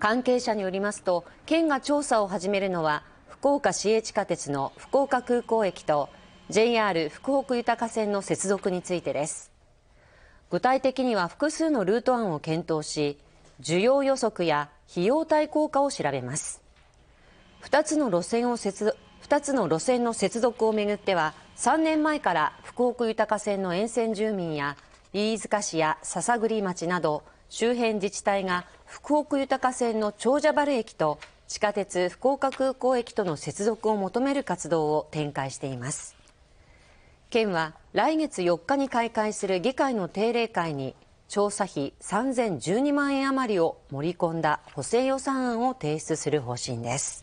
関係者によりますと県が調査を始めるのは福岡市営地下鉄の福岡空港駅と JR 福北豊線の接続についてです具体的には複数のルート案を検討し需要予測や費用対効果を調べます2つの路線を接2つの路線の接続をめぐっては3年前から福北豊線の沿線住民や飯塚市や篠栗町など周辺自治体が福岡豊線の長者原駅と地下鉄福岡空港駅との接続を求める活動を展開しています県は来月4日に開会する議会の定例会に調査費3012万円余りを盛り込んだ補正予算案を提出する方針です